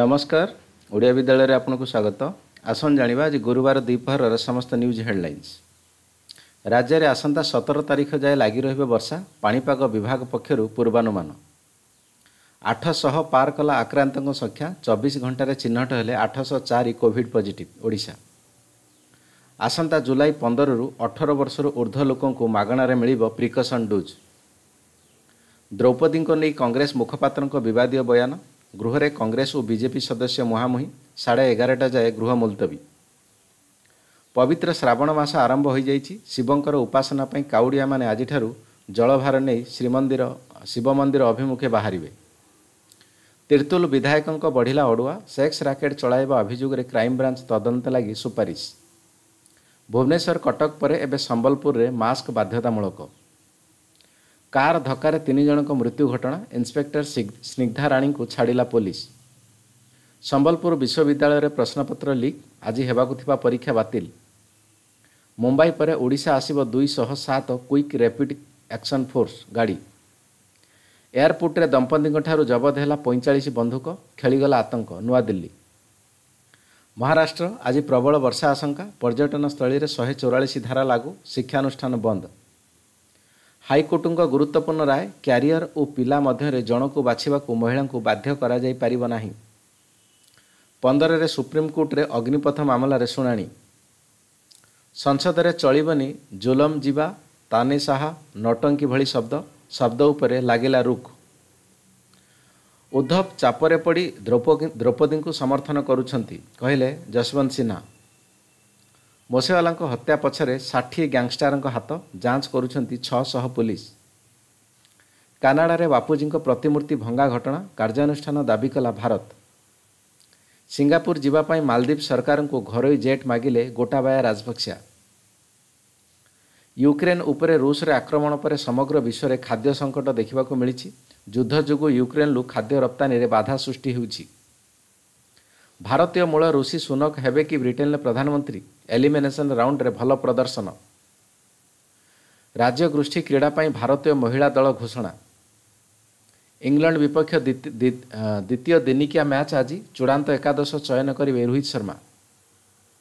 ନମସ୍କାର ଓଡ଼ିଆ ବିଦ୍ୟାଳୟରେ ଆପଣଙ୍କୁ ସ୍ୱାଗତ ଆସନ୍ତୁ ଜାଣିବା ଆଜି ଗୁରୁବାର ଦ୍ୱିପହରର ସମସ୍ତ ନ୍ୟୁଜ୍ ହେଡ଼ଲାଇନ୍ସ ରାଜ୍ୟରେ ଆସନ୍ତା ସତର ତାରିଖ ଯାଏ ଲାଗି ରହିବ ବର୍ଷା ପାଣିପାଗ ବିଭାଗ ପକ୍ଷରୁ ପୂର୍ବାନୁମାନ ଆଠଶହ ପାର କଲା ଆକ୍ରାନ୍ତଙ୍କ ସଂଖ୍ୟା ଚବିଶ ଘଣ୍ଟାରେ ଚିହ୍ନଟ ହେଲେ ଆଠଶହ ଚାରି କୋଭିଡ୍ ପଜିଟିଭ୍ ଓଡ଼ିଶା ଆସନ୍ତା ଜୁଲାଇ ପନ୍ଦରରୁ ଅଠର ବର୍ଷରୁ ଉର୍ଦ୍ଧ୍ୱ ଲୋକଙ୍କୁ ମାଗଣାରେ ମିଳିବ ପ୍ରିକସନ୍ ଡୋଜ୍ ଦ୍ରୌପଦୀଙ୍କ ନେଇ କଂଗ୍ରେସ ମୁଖପାତ୍ରଙ୍କ ବିବାଦୀୟ ବୟାନ ଗୃହରେ କଂଗ୍ରେସ ଓ ବିଜେପି ସଦସ୍ୟ ମୁହାଁମୁହିଁ ସାଢ଼େ ଏଗାରଟା ଯାଏ ଗୃହ ମୁଲତବୀ ପବିତ୍ର ଶ୍ରାବଣ ମାସ ଆରମ୍ଭ ହୋଇଯାଇଛି ଶିବଙ୍କର ଉପାସନା ପାଇଁ କାଉଡ଼ିଆମାନେ ଆଜିଠାରୁ ଜଳଭାର ନେଇ ଶ୍ରୀମନ୍ଦିର ଶିବମନ୍ଦିର ଅଭିମୁଖେ ବାହାରିବେ ତିର୍ତ୍ତୁଲ ବିଧାୟକଙ୍କ ବଢ଼ିଲା ଅଡ଼ୁଆ ସେକ୍ସ ରାକେଟ୍ ଚଳାଇବା ଅଭିଯୋଗରେ କ୍ରାଇମବ୍ରାଞ୍ଚ ତଦନ୍ତ ଲାଗି ସୁପାରିଶ ଭୁବନେଶ୍ୱର କଟକ ପରେ ଏବେ ସମ୍ବଲପୁରରେ ମାସ୍କ ବାଧ୍ୟତାମୂଳକ କାର୍ ଧକ୍କାରେ ତିନି ଜଣଙ୍କ ମୃତ୍ୟୁ ଘଟଣା ଇନ୍ସପେକ୍ଟର ସ୍ନିଗ୍ଧା ରାଣୀଙ୍କୁ ଛାଡ଼ିଲା ପୋଲିସ୍ ସମ୍ବଲପୁର ବିଶ୍ୱବିଦ୍ୟାଳୟରେ ପ୍ରଶ୍ନପତ୍ର ଲିକ୍ ଆଜି ହେବାକୁ ଥିବା ପରୀକ୍ଷା ବାତିଲ ମୁମ୍ବାଇ ପରେ ଓଡ଼ିଶା ଆସିବ ଦୁଇଶହ ସାତ କ୍ୱିକ୍ ରେପିଡ୍ ଆକ୍ସନ୍ ଫୋର୍ସ ଗାଡ଼ି ଏୟାରପୋର୍ଟରେ ଦମ୍ପତିଙ୍କଠାରୁ ଜବତ ହେଲା ପଇଁଚାଳିଶ ବନ୍ଧୁକ ଖେଳିଗଲା ଆତଙ୍କ ନୂଆଦିଲ୍ଲୀ ମହାରାଷ୍ଟ୍ର ଆଜି ପ୍ରବଳ ବର୍ଷା ଆଶଙ୍କା ପର୍ଯ୍ୟଟନସ୍ଥଳୀରେ ଶହେ ଚଉରାଳିଶ ଧାରା ଲାଗୁ ଶିକ୍ଷାନୁଷ୍ଠାନ ବନ୍ଦ ହାଇକୋର୍ଟଙ୍କ ଗୁରୁତ୍ୱପୂର୍ଣ୍ଣ ରାୟ କ୍ୟାରିୟର ଓ ପିଲା ମଧ୍ୟରେ ଜଣକୁ ବାଛିବାକୁ ମହିଳାଙ୍କୁ ବାଧ୍ୟ କରାଯାଇପାରିବ ନାହିଁ ପନ୍ଦରରେ ସୁପ୍ରିମକୋର୍ଟରେ ଅଗ୍ନିପଥ ମାମଲାରେ ଶୁଣାଣି ସଂସଦରେ ଚଳିବନି ଜୁଲମ ଯିବା ତାନେ ସାହା ନଟଙ୍କି ଭଳି ଶବ୍ଦ ଶବ୍ଦ ଉପରେ ଲାଗିଲା ରୁକ୍ ଉଦ୍ଧବ ଚାପରେ ପଡ଼ି ଦ୍ରୌପଦୀଙ୍କୁ ସମର୍ଥନ କରୁଛନ୍ତି କହିଲେ ଯଶବନ୍ତ ସିହ୍ନା ମୋସେୱାଲାଙ୍କ ହତ୍ୟା ପଛରେ ଷାଠିଏ ଗ୍ୟାଙ୍ଗଷ୍ଟାରଙ୍କ ହାତ ଯାଞ୍ଚ କରୁଛନ୍ତି ଛଅଶହ ପୁଲିସ୍ କାନାଡ଼ାରେ ବାପୁଜୀଙ୍କ ପ୍ରତିମୂର୍ତ୍ତି ଭଙ୍ଗା ଘଟଣା କାର୍ଯ୍ୟାନୁଷ୍ଠାନ ଦାବି କଲା ଭାରତ ସିଙ୍ଗାପୁର ଯିବା ପାଇଁ ମାଲଦୀପ ସରକାରଙ୍କୁ ଘରୋଇ ଜେଟ୍ ମାଗିଲେ ଗୋଟାବାୟା ରାଜପକ୍ଷା ୟୁକ୍ରେନ୍ ଉପରେ ରୁଷର ଆକ୍ରମଣ ପରେ ସମଗ୍ର ବିଶ୍ୱରେ ଖାଦ୍ୟ ସଙ୍କଟ ଦେଖିବାକୁ ମିଳିଛି ଯୁଦ୍ଧ ଯୋଗୁଁ ୟୁକ୍ରେନ୍ରୁ ଖାଦ୍ୟ ରପ୍ତାନୀରେ ବାଧା ସୃଷ୍ଟି ହେଉଛି ଭାରତୀୟ ମୂଳ ଋଷି ସୁନକ ହେବେ କି ବ୍ରିଟେନ୍ର ପ୍ରଧାନମନ୍ତ୍ରୀ ଏଲିମିନେସନ୍ ରାଉଣ୍ଡରେ ଭଲ ପ୍ରଦର୍ଶନ ରାଜ୍ୟ ଗୋଷ୍ଠୀ କ୍ରୀଡ଼ା ପାଇଁ ଭାରତୀୟ ମହିଳା ଦଳ ଘୋଷଣା ଇଂଲଣ୍ଡ ବିପକ୍ଷ ଦ୍ୱିତୀୟ ଦିନିକିଆ ମ୍ୟାଚ୍ ଆଜି ଚୂଡ଼ାନ୍ତ ଏକାଦଶ ଚୟନ କରିବେ ରୋହିତ ଶର୍ମା